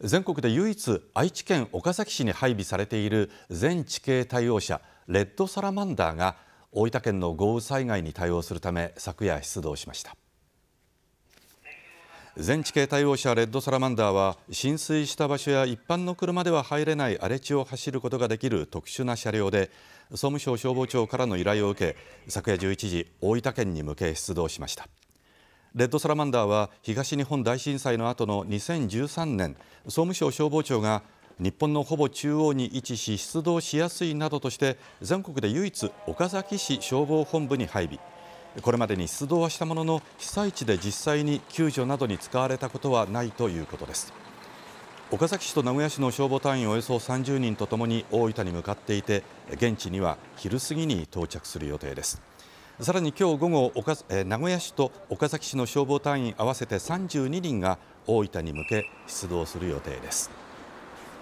全国で唯一愛知県岡崎市に配備されている全地形対応車レッドサラマンダーが大分県の豪雨災害に対応するため昨夜出動しました全地形対応車レッドサラマンダーは浸水した場所や一般の車では入れない荒れ地を走ることができる特殊な車両で総務省消防庁からの依頼を受け昨夜11時大分県に向け出動しましたレッドサラマンダーは東日本大震災の後の2013年総務省消防庁が日本のほぼ中央に位置し出動しやすいなどとして全国で唯一岡崎市消防本部に配備これまでに出動はしたものの被災地で実際に救助などに使われたことはないということです岡崎市と名古屋市の消防隊員およそ30人とともに大分に向かっていて現地には昼過ぎに到着する予定ですさらに今日午後名古屋市と岡崎市の消防隊員合わせて32人が大分に向け出動する予定です。